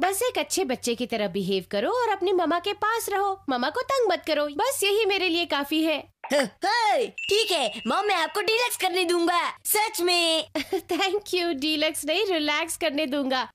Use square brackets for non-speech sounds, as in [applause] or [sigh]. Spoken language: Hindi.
बस एक अच्छे बच्चे की तरह बिहेव करो और अपने ममा के पास रहो ममा को तंग मत करो बस यही मेरे लिए काफी है [laughs] ठीक है मॉम मैं आपको डीलक्स करने दूंगा सच में थैंक यू डीलक्स नहीं रिलैक्स करने दूंगा